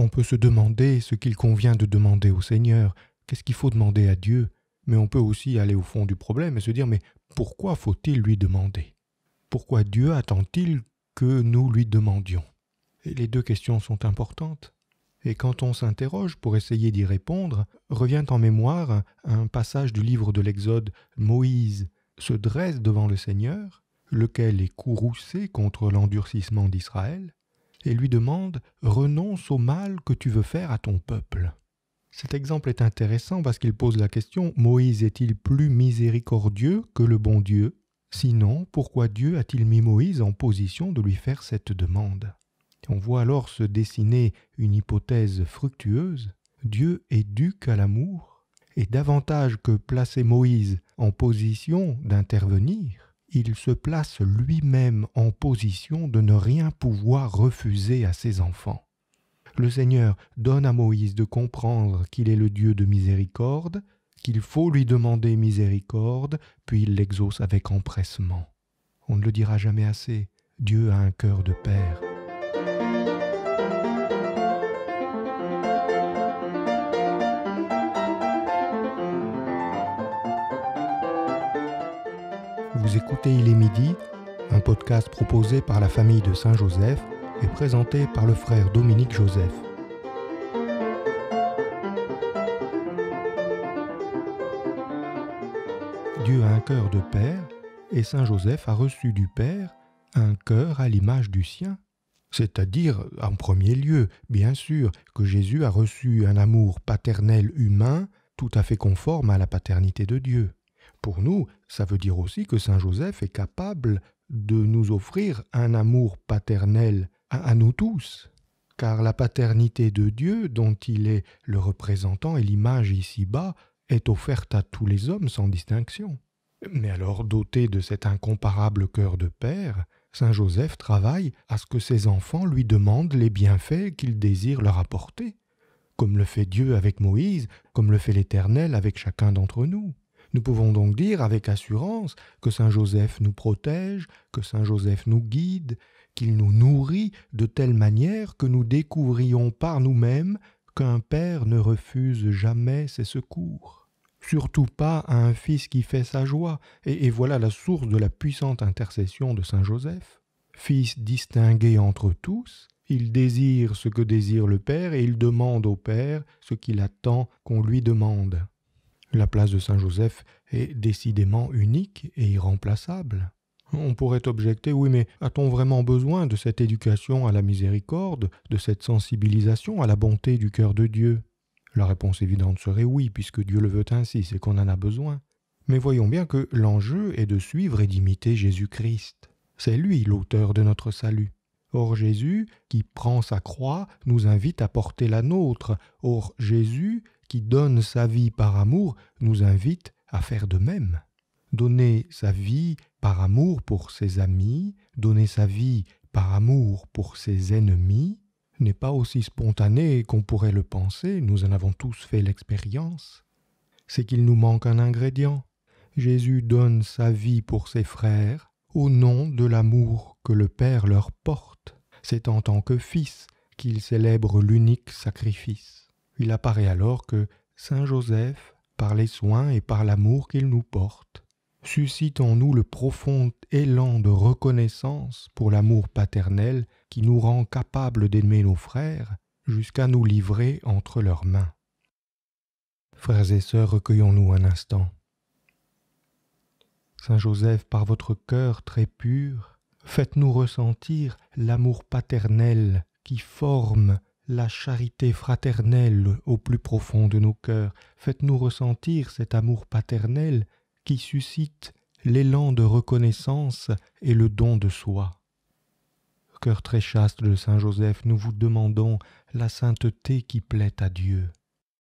On peut se demander ce qu'il convient de demander au Seigneur, qu'est-ce qu'il faut demander à Dieu, mais on peut aussi aller au fond du problème et se dire mais pourquoi faut-il lui demander Pourquoi Dieu attend-il que nous lui demandions et Les deux questions sont importantes. Et quand on s'interroge pour essayer d'y répondre, revient en mémoire un passage du livre de l'Exode, Moïse se dresse devant le Seigneur, lequel est courroucé contre l'endurcissement d'Israël, et lui demande Renonce au mal que tu veux faire à ton peuple. Cet exemple est intéressant parce qu'il pose la question Moïse est-il plus miséricordieux que le bon Dieu Sinon, pourquoi Dieu a-t-il mis Moïse en position de lui faire cette demande On voit alors se dessiner une hypothèse fructueuse. Dieu est duc à l'amour, et davantage que placer Moïse en position d'intervenir, il se place lui-même en position de ne rien pouvoir refuser à ses enfants. Le Seigneur donne à Moïse de comprendre qu'il est le Dieu de miséricorde, qu'il faut lui demander miséricorde, puis il l'exauce avec empressement. On ne le dira jamais assez, Dieu a un cœur de père. écoutez Il est midi, un podcast proposé par la famille de Saint-Joseph et présenté par le frère Dominique Joseph. Dieu a un cœur de père et Saint-Joseph a reçu du Père un cœur à l'image du sien. C'est-à-dire, en premier lieu, bien sûr, que Jésus a reçu un amour paternel humain tout à fait conforme à la paternité de Dieu. Pour nous, ça veut dire aussi que Saint Joseph est capable de nous offrir un amour paternel à, nous tous, car la paternité de Dieu, dont il est le représentant et l'image ici-bas, est offerte à tous les hommes sans distinction. Mais alors, doté de cet incomparable cœur de père, Saint Joseph travaille à ce que ses enfants lui demandent les bienfaits qu'il désire leur apporter, comme le fait Dieu avec Moïse, comme le fait l'Éternel avec chacun d'entre nous. Nous pouvons donc dire avec assurance que Saint Joseph nous protège, que Saint Joseph nous guide, qu'il nous nourrit de telle manière que nous découvrions par nous-mêmes qu'un père ne refuse jamais ses secours. Surtout pas à un fils qui fait sa joie, et, voilà la source de la puissante intercession de Saint Joseph. Fils distingué entre tous, il désire ce que désire le Père et il demande au Père ce qu'il attend qu'on lui demande. La place de Saint-Joseph est décidément unique et irremplaçable. On pourrait objecter, oui, mais a-t-on vraiment besoin de cette éducation à la miséricorde, de cette sensibilisation à la bonté du cœur de Dieu La réponse évidente serait oui, puisque Dieu le veut ainsi, c'est qu'on en a besoin. Mais voyons bien que l'enjeu est de suivre et d'imiter Jésus-Christ. C'est lui l'auteur de notre salut. Or Jésus, qui prend sa croix, nous invite à porter la nôtre. Or Jésus, qui donne sa vie par amour nous invite à faire de même. Donner sa vie par amour pour ses amis, donner sa vie par amour pour ses ennemis, n'est pas aussi spontané qu'on pourrait le penser, nous en avons tous fait l'expérience. C'est qu'il nous manque un ingrédient. Jésus donne sa vie pour ses frères au nom de l'amour que le Père leur porte. C'est en tant que fils qu'il célèbre l'unique sacrifice. Il apparaît alors que Saint Joseph, par les soins et par l'amour qu'il nous porte, suscite en nous le profond élan de reconnaissance pour l'amour paternel qui nous rend capables d'aimer nos frères jusqu'à nous livrer entre leurs mains. Frères et sœurs, recueillons-nous un instant. Saint Joseph, par votre cœur très pur, faites-nous ressentir l'amour paternel qui forme la charité fraternelle au plus profond de nos cœurs. Faites-nous ressentir cet amour paternel qui suscite l'élan de reconnaissance et le don de soi. Cœur très chaste de Saint Joseph, nous vous demandons la sainteté qui plaît à Dieu.